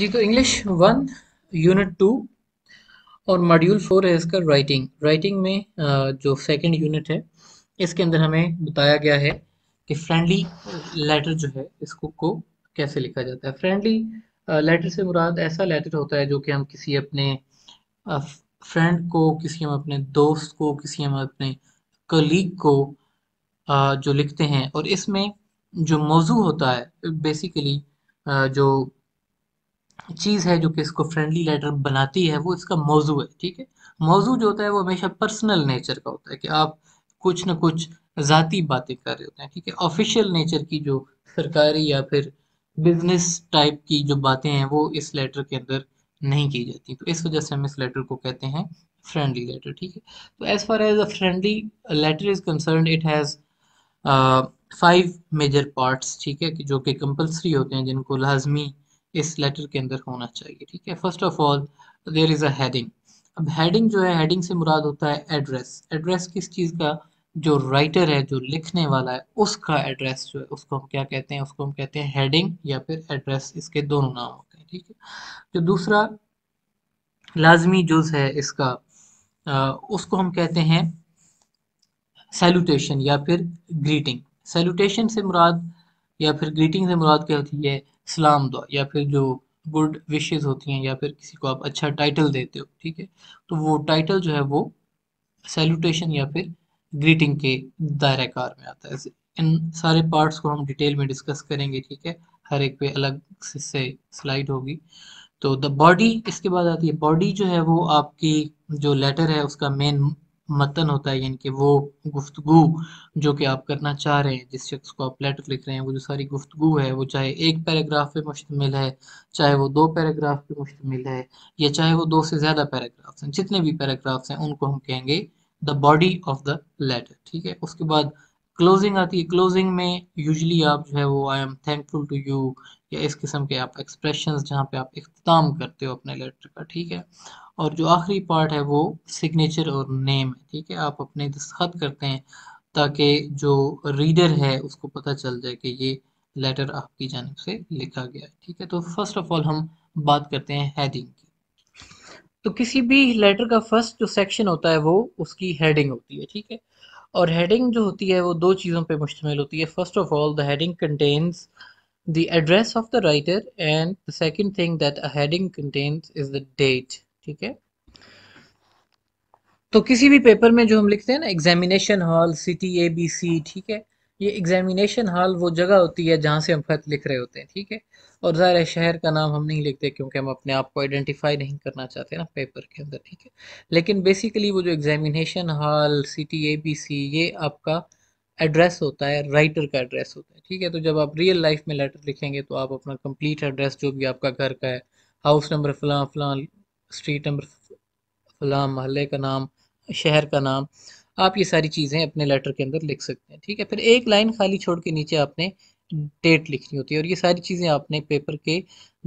जी तो English one unit two और module four है इसका राइटिंग राइटिंग में जो सेकंड यूनिट है इसके अंदर हमें बताया गया है कि फ्रेंडली लेटर जो है इसको को कैसे लिखा जाता है फ्रेंडली लेटर से मुराद ऐसा लेटर होता है जो कि हम किसी अपने फ्रेंड को किसी हम अपने दोस्त को किसी हम अपने कलीग को जो लिखते हैं और इसमें जो मौजू होता है बेसिकली जो चीज़ है जो कि इसको फ्रेंडली लेटर बनाती है वो इसका मौजू है ठीक है मौजू जो होता है वो हमेशा पर्सनल नेचर का होता है कि आप कुछ ना कुछ ज़ाती बातें कर रहे होते हैं ठीक है ऑफिशियल नेचर की जो सरकारी या फिर बिजनेस टाइप की जो बातें हैं वो इस लेटर के अंदर नहीं की जाती तो इस वजह से हम इस लेटर को कहते हैं फ्रेंडली लेटर ठीक है तो as far as a friendly letter is concern it has five major parts ठीक है कि जो कि कंपलसरी होते हैं जिनको लाजमी इस लेटर के अंदर होना चाहिए ठीक है first of all there is adding अब हेडिंग जो है हेडिंग से मुराद होता है एड्रेस एड्रेस किस चीज़ का जो राइटर है जो लिखने वाला है उसका एड्रेस जो है उसको हम क्या कहते हैं उसको हम कहते हैं हेडिंग या फिर एड्रेस इसके दोनों नाम होते हैं ठीक है जो दूसरा लाजमी जुज है इसका आ, उसको हम कहते हैं सैल्यूटेशन या फिर ग्रीटिंग सैल्यूटेशन से मुराद या फिर ग्रीटिंग से मुराद क्या होती है सलाम दुआ या फिर जो गुड विशेज़ होती हैं या फिर किसी को आप अच्छा टाइटल देते हो ठीक है तो वो टाइटल जो है वो सैल्यूटेशन या फिर ग्रीटिंग के दायरे कार में आता है इन सारे पार्ट्स को हम डिटेल में डिस्कस करेंगे ठीक है हर एक पे अलग से स्लाइड होगी तो द बॉडी इसके बाद आती है बॉडी जो है वो आपकी जो लेटर है उसका मेन मतन होता है यानी कि वो गुफ्तगु जो कि आप करना चाह रहे हैं जिस शख्स को आप लेटर लिख रहे हैं वो जो सारी गुफ्तु है वो चाहे एक पैराग्राफ पे मुश्तमिल है चाहे वो दो पैराग्राफ पे मुश्तमिल है या चाहे वो दो से ज़्यादा पैराग्राफ्स हैं जितने भी पैराग्राफ्स हैं उनको हम कहेंगे the body of the letter ठीक है उसके बाद क्लोजिंग आती है क्लोजिंग में यूजली आप जो है वो I am thankful to you या इस किस्म के आप एक्सप्रेशन जहाँ पे आप इख्ताम करते हो अपने लेटर का ठीक है और जो आखिरी पार्ट है वो सिग्नेचर और नेम है ठीक है आप अपने दस्तखत करते हैं ताकि जो रीडर है उसको पता चल जाए कि ये लेटर आपकी जानब से लिखा गया है ठीक है तो फर्स्ट ऑफ ऑल हम बात करते हैं हेडिंग की तो किसी भी लेटर का फर्स्ट जो सेक्शन होता है वो उसकी हेडिंग होती है ठीक है और हेडिंग जो होती है वो दो चीज़ों पे मुश्तमिल होती है first of all the heading contains the address of the writer and the second thing that a heading contains is the date ठीक है तो किसी भी पेपर में जो हम लिखते हैं ना examination hall city A B C ठीक है ये एग्जामिनेशन हॉल वो जगह होती है जहाँ से हम ख़त लिख रहे होते हैं ठीक है और ज़ाहिर है शहर का नाम हम नहीं लिखते क्योंकि हम अपने आप को आइडेंटिफाई नहीं करना चाहते ना पेपर के अंदर ठीक है लेकिन बेसिकली वो जो examination hall city A B C ये आपका एड्रेस होता है राइटर का एड्रेस होता है ठीक है तो जब आप रियल लाइफ में लेटर लिखेंगे तो आप अपना कंप्लीट एड्रेस जो भी आपका घर का है हाउस नंबर फ़लाँ फ़लाँ स्ट्रीट नंबर फ़लाँ महल्ले का नाम शहर का नाम आप ये सारी चीज़ें अपने लेटर के अंदर लिख सकते हैं ठीक है फिर एक लाइन खाली छोड़ के नीचे आपने डेट लिखनी होती है और ये सारी चीज़ें आपने पेपर के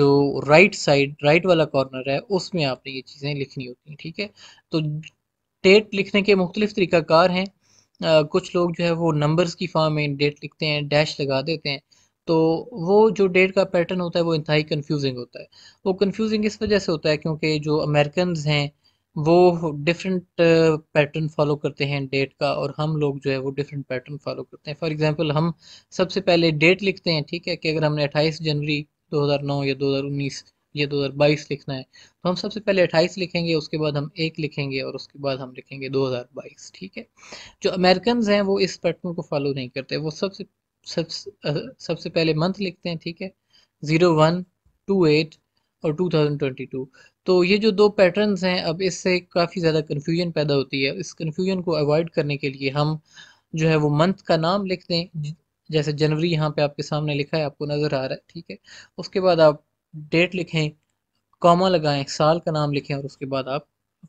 जो राइट साइड राइट वाला कॉर्नर है उसमें आपने ये चीज़ें लिखनी होती हैं ठीक है तो डेट लिखने के मुख्तलिफ तरीक़ाकार हैं कुछ लोग जो है वो नंबर्स की फॉर्म में डेट लिखते हैं डैश लगा देते हैं तो वो जो डेट का पैटर्न होता है वो इंतहाई कन्फ्यूजिंग होता है वो कन्फ्यूजिंग इस वजह से होता है क्योंकि जो अमेरिकन हैं वो डिफरेंट पैटर्न फॉलो करते हैं डेट का और हम लोग जो है वो डिफरेंट पैटर्न फॉलो करते हैं फॉर एग्जांपल हम सबसे पहले डेट लिखते हैं ठीक है कि अगर हमने 28 जनवरी 2009 या 2019 या 2022 लिखना है तो हम सबसे पहले 28 लिखेंगे उसके बाद हम एक लिखेंगे और उसके बाद हम लिखेंगे बाईस ठीक है जो अमेरिकन हैं वो इस पैटर्न को फॉलो नहीं करते वो सबसे सबसे uh, सबसे पहले मंथ लिखते हैं ठीक है ज़ीरो वन टू एट और 2022 तो ये जो दो पैटर्न्स हैं अब इससे काफ़ी ज़्यादा कन्फ्यूजन पैदा होती है इस कन्फ्यूजन को अवॉइड करने के लिए हम जो है वो मंथ का नाम लिख दें जैसे जनवरी यहाँ पे आपके सामने लिखा है आपको नज़र आ रहा है ठीक है उसके बाद आप डेट लिखें कॉमा लगाएं साल का नाम लिखें और उसके बाद आप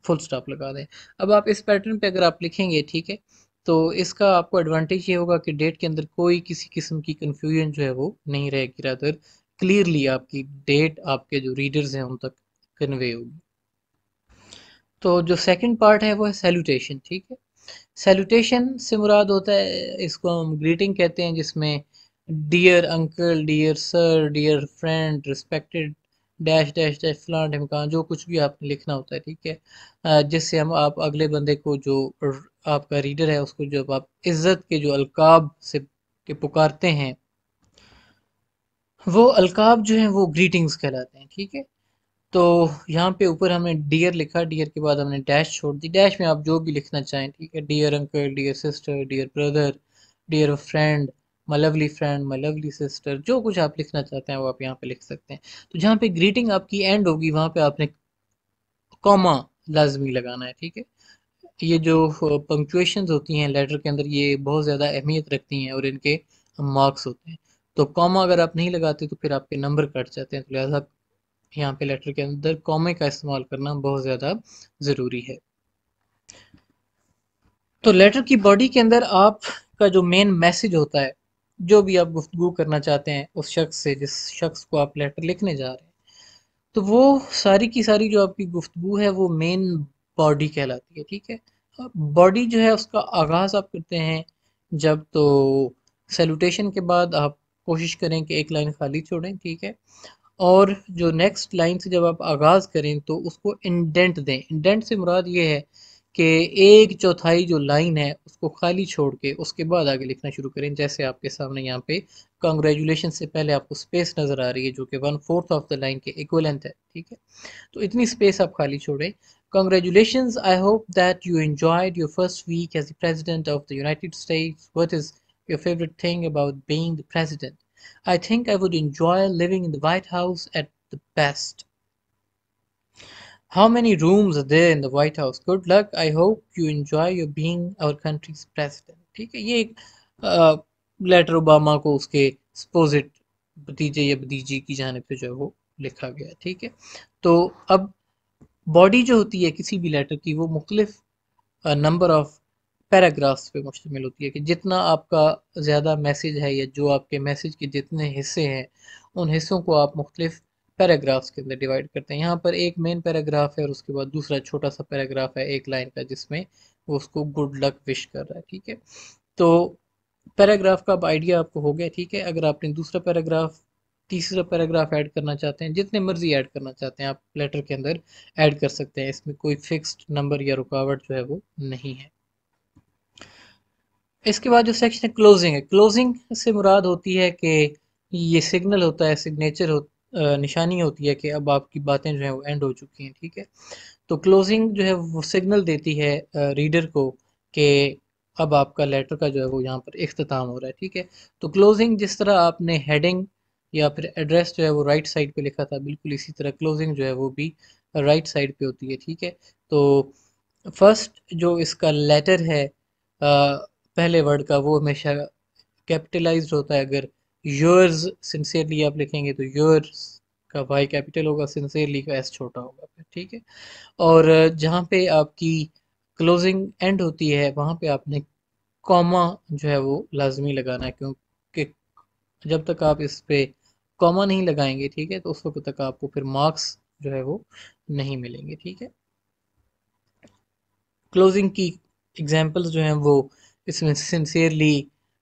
फुल स्टॉप लगा दें अब आप इस पैटर्न पे अगर आप लिखेंगे ठीक है तो इसका आपको एडवांटेज ये होगा कि डेट के अंदर कोई किसी किस्म की कन्फ्यूजन जो है वो नहीं रहेगी रादर क्लियरली आपकी डेट आपके जो रीडर्स हैं उन तक कन्वे होगी तो जो सेकंड पार्ट है वो है सैल्यूटेशन ठीक है सैल्यूटेशन से मुराद होता है इसको हम ग्रीटिंग कहते हैं जिसमें dear uncle dear sir dear friend respected dash dash dash फ्लान ढमकान जो कुछ भी आपने लिखना होता है ठीक है जिससे हम आप अगले बंदे को जो आपका रीडर है उसको जब आप इज़्ज़त के जो अलकाब से के पुकारते हैं वो अलकाब जो हैं वो ग्रीटिंग्स कहलाते हैं ठीक है तो यहाँ पे ऊपर हमने डियर लिखा डियर के बाद हमने डैश छोड़ दी डैश में आप जो भी लिखना चाहें ठीक है dear uncle dear sister dear brother dear friend my lovely friend my lovely sister जो कुछ आप लिखना चाहते हैं वो आप यहाँ पे लिख सकते हैं तो जहाँ पे ग्रीटिंग आपकी एंड होगी वहाँ पे आपने कॉमा लाजमी लगाना है ठीक है ये जो पंक्चुएशन होती हैं लेटर के अंदर ये बहुत ज़्यादा अहमियत रखती हैं और इनके मार्क्स होते हैं तो कॉमा अगर आप नहीं लगाते तो फिर आपके नंबर कट जाते हैं तो लिहाजा यहाँ पे लेटर के अंदर कॉमे का इस्तेमाल करना बहुत ज़्यादा ज़रूरी है तो लेटर की बॉडी के अंदर आपका जो मेन मैसेज होता है जो भी आप गुफ्तु करना चाहते हैं उस शख्स से जिस शख्स को आप लेटर लिखने जा रहे हैं तो वो सारी की सारी जो आपकी गुफ्तु है वो मेन बॉडी कहलाती है ठीक है बॉडी जो है उसका आगाज़ आप करते हैं जब तो सेल्यूटेशन के बाद आप कोशिश करें कि एक लाइन खाली छोड़ें ठीक है और जो नेक्स्ट लाइन से जब आप आगाज़ करें तो उसको इंडेंट दें इंडेंट से मुराद ये है कि एक चौथाई जो लाइन है उसको खाली छोड़ के उसके बाद आगे लिखना शुरू करें जैसे आपके सामने यहाँ पे कंग्रेजुलेशन से पहले आपको स्पेस नज़र आ रही है जो कि one fourth of the line के इक्वलेंथ है ठीक है तो इतनी स्पेस आप खाली छोड़ें congratulation I hope that you enjoyed your first week as president of the United States what is your favorite thing about being the president. I think I would enjoy living in the White House at the best. How many rooms are there in the White House? Good luck. I hope you enjoy your being our country's president. ठीक है ये एक letter uh, Obama को उसके सपोजिट भतीजे या भतीजी की जानब से जो है वो लिखा गया ठीक है तो अब बॉडी जो होती है किसी भी लेटर की वो मुख्तलिफ नंबर uh, ऑफ पैराग्राफ्स पे मुश्तमिल होती है कि जितना आपका ज़्यादा मैसेज है या जो आपके मैसेज के जितने हिस्से हैं उन हिस्सों को आप मुख्तलिफ पैराग्राफ्स के अंदर डिवाइड करते हैं यहाँ पर एक मेन पैराग्राफ है और उसके बाद दूसरा छोटा सा पैराग्राफ है एक लाइन का जिसमें वो उसको गुड लक विश कर रहा है ठीक है तो पैराग्राफ का अब आइडिया आपको हो गया ठीक है अगर आपने दूसरा पैराग्राफ तीसरा पैराग्राफ ऐड करना चाहते हैं जितने मर्जी ऐड करना चाहते हैं आप लेटर के अंदर ऐड कर सकते हैं इसमें कोई फिक्स्ड नंबर या रुकावट जो है वो नहीं है इसके बाद जो सेक्शन है क्लोजिंग है क्लोजिंग से मुराद होती है कि ये सिग्नल होता है सिग्नेचर हो निशानी होती है कि अब आपकी बातें जो है वो एंड हो चुकी हैं ठीक है तो क्लोजिंग जो है वो सिग्नल देती है रीडर को कि अब आपका लेटर का जो है वो यहाँ पर अख्ताम हो रहा है ठीक है तो क्लोजिंग जिस तरह आपने हेडिंग या फिर एड्रेस जो है वो राइट साइड पे लिखा था बिल्कुल इसी तरह क्लोजिंग जो है वो भी राइट साइड पे होती है ठीक है तो फर्स्ट जो इसका लेटर है आ, पहले वर्ड का वो हमेशा कैपिटलाइज होता है अगर योर्स सिंसियरली आप लिखेंगे तो योर्स का वाई कैपिटल होगा सिंसियरली का एस छोटा होगा फिर ठीक है और जहाँ पे आपकी क्लोजिंग एंड होती है वहाँ पे आपने कॉमा जो है वो लाजमी लगाना है क्योंकि जब तक आप इस पर कॉमा नहीं लगाएंगे ठीक है तो उस वक्त तक आपको फिर मार्क्स जो है वो नहीं मिलेंगे ठीक है क्लोजिंग की एग्जाम्पल्स जो हैं वो इसमें sincerely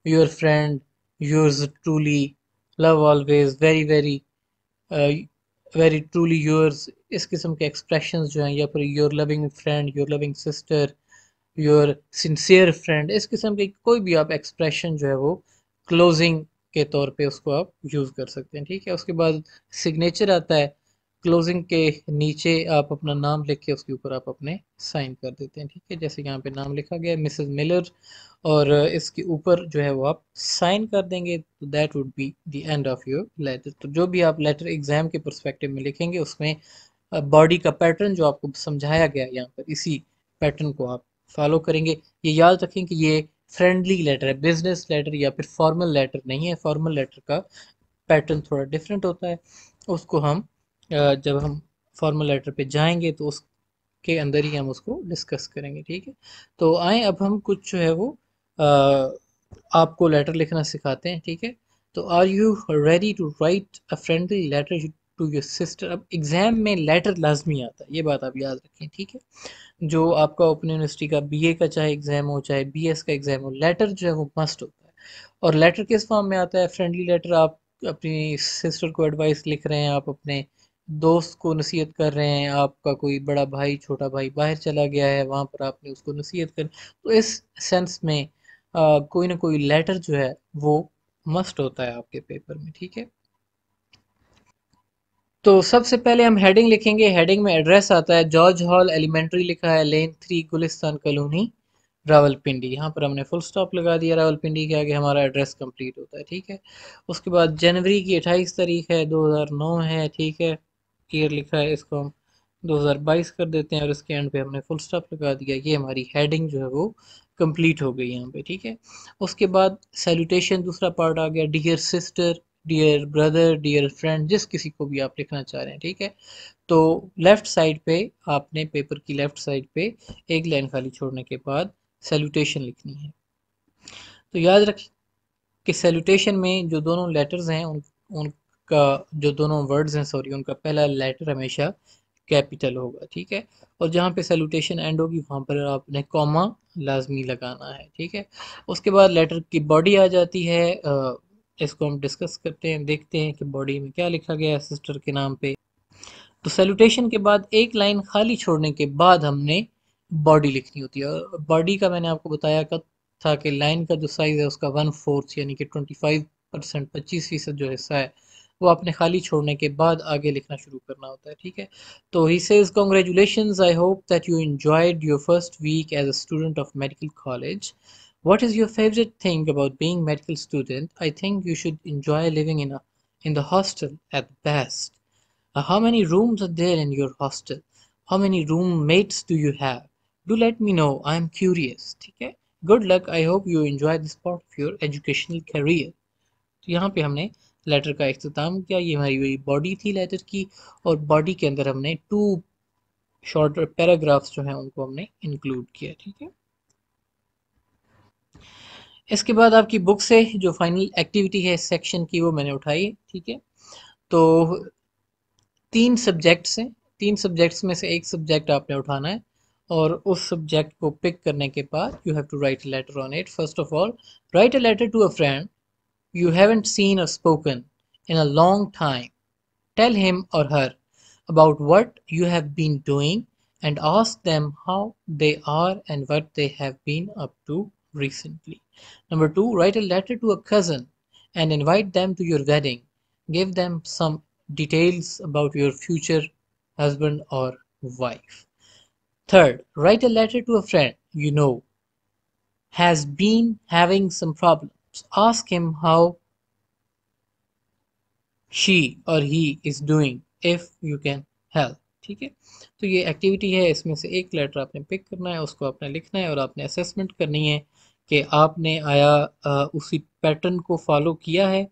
your friend your truly love always very very very truly yours इस किस्म के एक्सप्रेशन जो हैं या फिर your loving friend your loving sister your sincere friend इस किस्म के कोई भी आप एक्सप्रेशन जो है वो क्लोजिंग के तौर पे उसको आप यूज़ कर सकते हैं ठीक है उसके बाद सिग्नेचर आता है क्लोजिंग के नीचे आप अपना नाम लिख के उसके ऊपर आप अपने साइन कर देते हैं ठीक है जैसे यहाँ पे नाम लिखा गया मिसेज मिलर और इसके ऊपर जो है वो आप साइन कर देंगे तो that would be the end of your letter तो जो भी आप लेटर एग्जाम के परस्पेक्टिव में लिखेंगे उसमें बॉडी का पैटर्न जो आपको समझाया गया यहाँ पर इसी पैटर्न को आप फॉलो करेंगे ये याद रखें कि ये फ्रेंडली लेटर है बिजनेस लेटर या फिर फॉर्मल लेटर नहीं है फॉर्मल लेटर का पैटर्न थोड़ा डिफरेंट होता है उसको हम जब हम फॉर्मल लेटर पे जाएंगे तो उसके अंदर ही हम उसको डिस्कस करेंगे ठीक है तो आए अब हम कुछ जो है वो आपको लेटर लिखना सिखाते हैं ठीक है तो are you ready to write a friendly letter to your sister अब एग्ज़ाम में लेटर लाजमी आता है ये बात आप याद रखें ठीक है जो आपका ओपन यूनिवर्सिटी का बीए का चाहे एग्ज़ाम हो चाहे बीएस का एग्ज़ाम हो लेटर जो है वो मस्ट होता है और लेटर किस फॉर्म में आता है फ्रेंडली लेटर आप अपनी सिस्टर को एडवाइस लिख रहे हैं आप अपने दोस्त को नसीहत कर रहे हैं आपका कोई बड़ा भाई छोटा भाई बाहर चला गया है वहाँ पर आपने उसको नसीहत कर तो इस सेंस में आ, कोई ना कोई लेटर जो है वो मस्ट होता है आपके पेपर में ठीक है तो सबसे पहले हम हेडिंग लिखेंगे हेडिंग में एड्रेस आता है जॉर्ज हॉल एलिमेंट्री लिखा है lane three Gulistan colony Rawalpindi यहाँ पर हमने फुल स्टॉप लगा दिया रावलपिंडी के आगे हमारा एड्रेस कंप्लीट होता है ठीक है उसके बाद जनवरी की अट्ठाईस तारीख है 2009 है ठीक है ईयर लिखा है इसको हम 2022 कर देते हैं और इसके एंड पे हमने फुल स्टॉप लगा दिया ये हमारी हेडिंग जो है वो कंप्लीट हो गई यहाँ पे ठीक है उसके बाद सैल्यूटेशन दूसरा पार्ट आ गया dear sister dear brother dear friend जिस किसी को भी आप लिखना चाह रहे हैं ठीक है तो लेफ़्ट साइड पे आपने पेपर की लेफ़्ट साइड पे एक लाइन खाली छोड़ने के बाद सैल्यूटेशन लिखनी है तो याद रखें कि सैल्यूटेशन में जो दोनों लेटर्स हैं उन उन का जो दोनों वर्ड्स हैं सॉरी उनका पहला लेटर हमेशा कैपिटल होगा ठीक है और जहाँ पे सैल्यूटेशन एंड होगी वहाँ पर आपने कॉमा लाजमी लगाना है ठीक है उसके बाद लेटर की बॉडी आ जाती है इसको हम डिस्कस करते हैं देखते हैं कि बॉडी में क्या लिखा गया है सिस्टर के नाम पे तो सैल्यूटेशन के बाद एक लाइन खाली छोड़ने के बाद हमने बॉडी लिखनी होती है और बॉडी का मैंने आपको बताया का था कि लाइन का जो साइज़ है उसका वन फोर्थ यानी कि ट्वेंटी फाइव परसेंट पच्चीस फीसद जो हिस्सा है वो आपने खाली छोड़ने के बाद आगे लिखना शुरू करना होता है ठीक है तो he says congratulation I hope that you enjoyed your first week as a student of medical college what is your favourite thing about being medical student I think you should enjoy living in in the hostel at best how many rooms are there in your hostel how many roommates do you have do let me know I am curious ठीक है good luck I hope you enjoy this part of your educational career तो यहाँ पे हमने letter का अख्ताम किया ये हमारी वही बॉडी थी लेटर की और बॉडी के अंदर हमने टू शॉर्ट पैराग्राफ्स जो हैं उनको हमने इंक्लूड किया ठीक है इसके बाद आपकी बुक से जो फाइनल एक्टिविटी है सेक्शन की वो मैंने उठाई ठीक है तो तीन सब्जेक्ट्स हैं तीन सब्जेक्ट्स में से एक सब्जेक्ट आपने उठाना है और उस सब्जेक्ट को पिक करने के बाद you have to write a letter on it first of all write a letter to a friend you haven't seen or spoken in a long time. Tell him or her about what you have been doing and ask them how they are and what they have been up to recently. Number two, write a letter to a cousin and invite them to your wedding. Give them some details about your future husband or wife. Third, write a letter to a friend you know has been having some problems. Ask him how she or he is doing if you can help ठीक है तो ये activity है इसमें से एक letter आपने pick करना है उसको आपने लिखना है और आपने असेसमेंट करनी है कि आपने आया आ, उसी पैटर्न को फॉलो किया है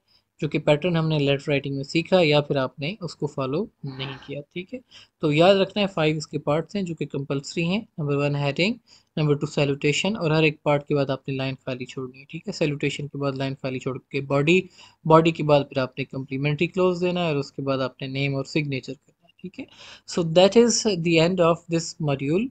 जो कि पैटर्न हमने लेटर राइटिंग में सीखा या फिर आपने उसको फॉलो नहीं किया ठीक है तो याद रखना है फाइव इसके पार्ट्स हैं जो कि कंपलसरी हैं number one heading number two salutation और हर एक पार्ट के बाद आपने लाइन खाली छोड़नी है ठीक है सैल्यूटेशन के बाद लाइन खाली छोड़ के बॉडी बॉडी के बाद फिर आपने कम्प्लीमेंट्री क्लोज देना है और उसके बाद आपने नेम और सिग्नेचर करना है ठीक है so that is the end of this module